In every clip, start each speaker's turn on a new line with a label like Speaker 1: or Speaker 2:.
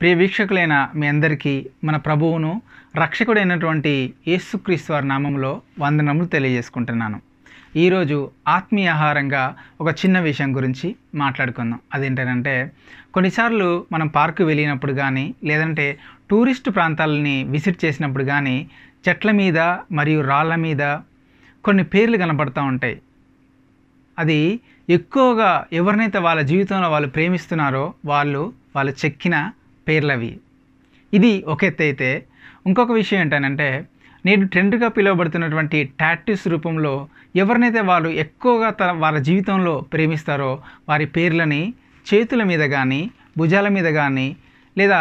Speaker 1: ప్రియ వీక్షకులైన మీ అందరికీ మన ప్రభువును రక్షకుడైనటువంటి యేసుక్రీస్తు వారి నామంలో వందనములు తెలియజేసుకుంటున్నాను ఈరోజు ఆత్మీయ ఆహారంగా ఒక చిన్న విషయం గురించి మాట్లాడుకుందాం అదేంటంటే కొన్నిసార్లు మనం పార్కు వెళ్ళినప్పుడు కానీ లేదంటే టూరిస్ట్ ప్రాంతాలని విజిట్ చేసినప్పుడు కానీ చెట్ల మీద మరియు రాళ్ళ మీద కొన్ని పేర్లు కనపడుతూ ఉంటాయి అది ఎక్కువగా ఎవరినైతే వాళ్ళ జీవితంలో వాళ్ళు ప్రేమిస్తున్నారో వాళ్ళు వాళ్ళు చెక్కిన పేర్లవి ఇది ఒక ఎత్తు అయితే ఇంకొక విషయం ఏంటనంటే నేడు ట్రెండ్గా పిలువబడుతున్నటువంటి టాటిస్ రూపంలో ఎవరినైతే వాళ్ళు ఎక్కువగా తన వాళ్ళ జీవితంలో ప్రేమిస్తారో వారి పేర్లని చేతుల మీద కానీ భుజాల మీద కానీ లేదా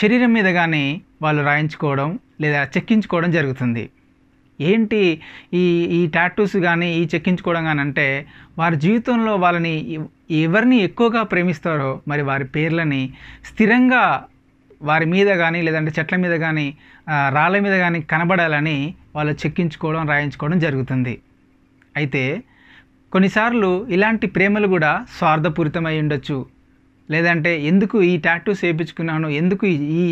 Speaker 1: శరీరం మీద కానీ వాళ్ళు రాయించుకోవడం లేదా చెక్కించుకోవడం జరుగుతుంది ఏంటి ఈ ఈ టాటూస్ కానీ ఈ చెక్కించుకోవడం కానీ అంటే వారి జీవితంలో వాళ్ళని ఎవరిని ఎక్కువగా ప్రేమిస్తారో మరి వారి పేర్లని స్థిరంగా వారి మీద కానీ లేదంటే చెట్ల మీద కానీ రాళ్ళ మీద కానీ కనబడాలని వాళ్ళు చెక్కించుకోవడం రాయించుకోవడం జరుగుతుంది అయితే కొన్నిసార్లు ఇలాంటి ప్రేమలు కూడా స్వార్థపూరితమై ఉండొచ్చు లేదంటే ఎందుకు ఈ టాటూస్ వేయించుకున్నాను ఎందుకు ఈ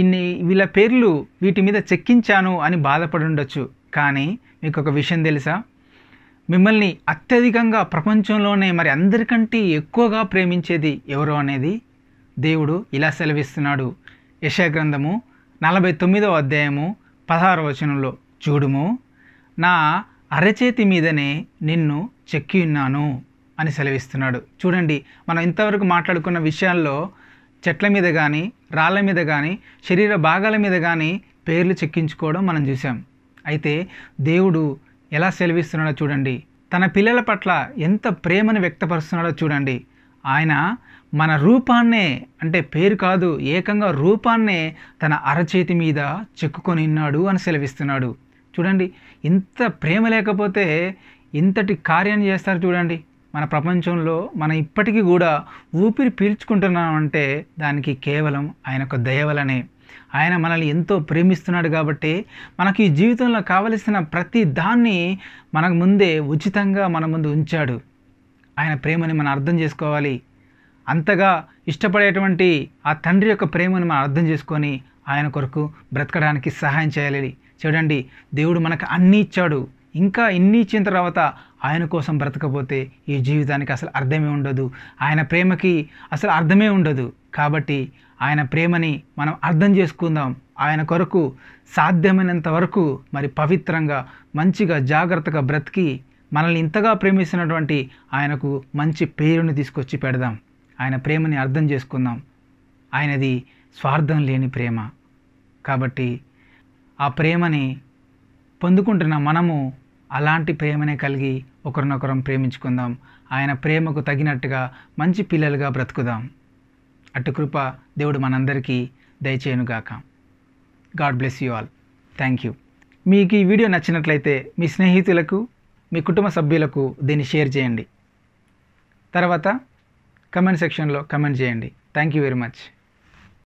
Speaker 1: ఇన్ని వీళ్ళ పేర్లు వీటి మీద చెక్కించాను అని బాధపడి ఉండొచ్చు కానీ మీకు ఒక విషయం తెలుసా మిమ్మల్ని అత్యధికంగా ప్రపంచంలోనే మరి అందరికంటే ఎక్కువగా ప్రేమించేది ఎవరు అనేది దేవుడు ఇలా సెలవిస్తున్నాడు యశాగ్రంథము నలభై తొమ్మిదవ అధ్యాయము పదహారు వచనంలో చూడుము నా అరచేతి మీదనే నిన్ను చెక్కి ఉన్నాను అని సెలవిస్తున్నాడు చూడండి మనం ఇంతవరకు మాట్లాడుకున్న విషయాల్లో చెట్ల మీద కానీ రాళ్ళ మీద కానీ శరీర భాగాల మీద కానీ పేర్లు చెక్కించుకోవడం మనం చూసాం అయితే దేవుడు ఎలా సెలవిస్తున్నాడో చూడండి తన పిల్లల పట్ల ఎంత ప్రేమను వ్యక్తపరుస్తున్నాడో చూడండి ఆయన మన రూపాన్నే అంటే పేరు కాదు ఏకంగా రూపాన్నే తన అరచేతి మీద చెక్కుకొని ఉన్నాడు అని సెలవిస్తున్నాడు చూడండి ఇంత ప్రేమ లేకపోతే ఇంతటి కార్యం చేస్తారు చూడండి మన ప్రపంచంలో మనం ఇప్పటికీ కూడా ఊపిరి పీల్చుకుంటున్నామంటే దానికి కేవలం ఆయన యొక్క దయవలనే ఆయన మనల్ని ఎంతో ప్రేమిస్తున్నాడు కాబట్టి మనకి జీవితంలో కావలసిన ప్రతి దాన్ని మనకు ముందే ఉచితంగా మన ముందు ఉంచాడు ఆయన ప్రేమని మనం అర్థం చేసుకోవాలి అంతగా ఇష్టపడేటువంటి ఆ తండ్రి యొక్క ప్రేమను మనం అర్థం చేసుకొని ఆయన కొరకు బ్రతకడానికి సహాయం చేయాలి చూడండి దేవుడు మనకు అన్నీ ఇచ్చాడు ఇంకా ఇన్ని ఇచ్చిన తర్వాత ఆయన కోసం బ్రతకపోతే ఈ జీవితానికి అసలు అర్థమే ఉండదు ఆయన ప్రేమకి అసలు అర్థమే ఉండదు కాబట్టి ఆయన ప్రేమని మనం అర్థం చేసుకుందాం ఆయన కొరకు సాధ్యమైనంత వరకు మరి పవిత్రంగా మంచిగా జాగ్రత్తగా బ్రతికి మనల్ని ఇంతగా ప్రేమిస్తున్నటువంటి ఆయనకు మంచి పేరుని తీసుకొచ్చి పెడదాం ఆయన ప్రేమని అర్థం చేసుకుందాం ఆయనది స్వార్థం లేని ప్రేమ కాబట్టి ఆ ప్రేమని పొందుకుంటున్న మనము అలాంటి ప్రేమనే కలిగి ఒకరినొకరం ప్రేమించుకుందాం ఆయన ప్రేమకు తగినట్టుగా మంచి పిల్లలుగా బ్రతుకుదాం అటు కృప దేవుడు మనందరికీ దయచేయనుగాక God bless you all thank you మీకు ఈ వీడియో నచ్చినట్లయితే మీ స్నేహితులకు మీ కుటుంబ సభ్యులకు దీన్ని షేర్ చేయండి తర్వాత కమెంట్ సెక్షన్లో కమెంట్ చేయండి థ్యాంక్ యూ వెరీ మచ్